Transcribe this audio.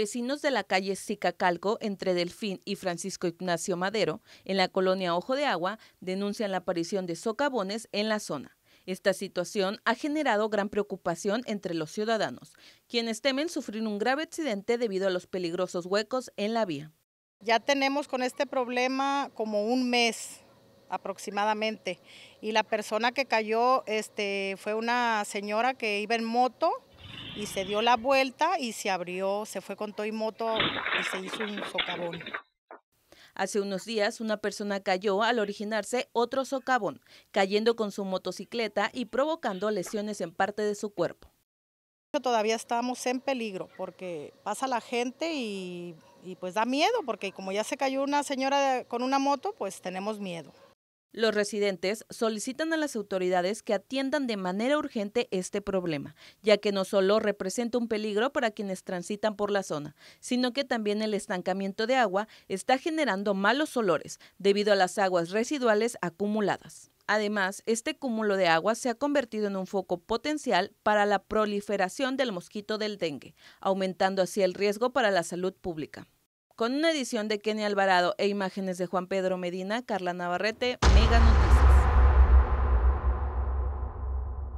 vecinos de la calle Zicacalco, entre Delfín y Francisco Ignacio Madero, en la colonia Ojo de Agua, denuncian la aparición de socavones en la zona. Esta situación ha generado gran preocupación entre los ciudadanos, quienes temen sufrir un grave accidente debido a los peligrosos huecos en la vía. Ya tenemos con este problema como un mes aproximadamente y la persona que cayó este, fue una señora que iba en moto y se dio la vuelta y se abrió, se fue con toy y se hizo un socavón. Hace unos días una persona cayó al originarse otro socavón, cayendo con su motocicleta y provocando lesiones en parte de su cuerpo. Todavía estamos en peligro porque pasa la gente y, y pues da miedo porque como ya se cayó una señora con una moto, pues tenemos miedo. Los residentes solicitan a las autoridades que atiendan de manera urgente este problema, ya que no solo representa un peligro para quienes transitan por la zona, sino que también el estancamiento de agua está generando malos olores debido a las aguas residuales acumuladas. Además, este cúmulo de agua se ha convertido en un foco potencial para la proliferación del mosquito del dengue, aumentando así el riesgo para la salud pública con una edición de Kenny Alvarado e imágenes de Juan Pedro Medina, Carla Navarrete, Mega Noticias.